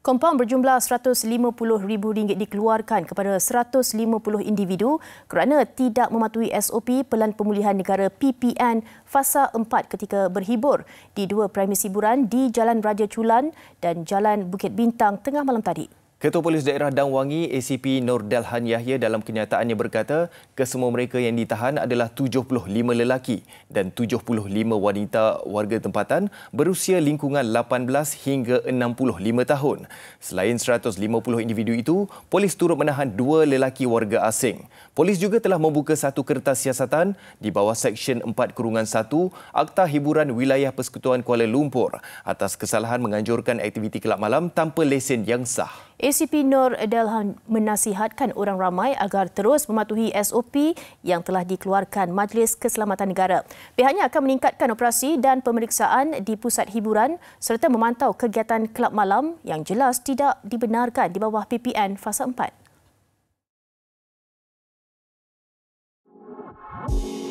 Kompaun berjumlah RM150,000 dikeluarkan kepada 150 individu kerana tidak mematuhi SOP Pelan Pemulihan Negara PPN Fasa 4 ketika berhibur di dua premis hiburan di Jalan Raja Culan dan Jalan Bukit Bintang tengah malam tadi. Ketua Polis Daerah Dang Wangi, ACP Nordel Delhan Yahya dalam kenyataannya berkata, kesemua mereka yang ditahan adalah 75 lelaki dan 75 wanita warga tempatan berusia lingkungan 18 hingga 65 tahun. Selain 150 individu itu, polis turut menahan dua lelaki warga asing. Polis juga telah membuka satu kertas siasatan di bawah Seksyen 4 Kurungan 1 Akta Hiburan Wilayah Persekutuan Kuala Lumpur atas kesalahan menganjurkan aktiviti kelab malam tanpa lesen yang sah. ACP Nur Delhan menasihatkan orang ramai agar terus mematuhi SOP yang telah dikeluarkan Majlis Keselamatan Negara. Pihaknya akan meningkatkan operasi dan pemeriksaan di pusat hiburan serta memantau kegiatan kelab malam yang jelas tidak dibenarkan di bawah PPN fasa 4. Thank you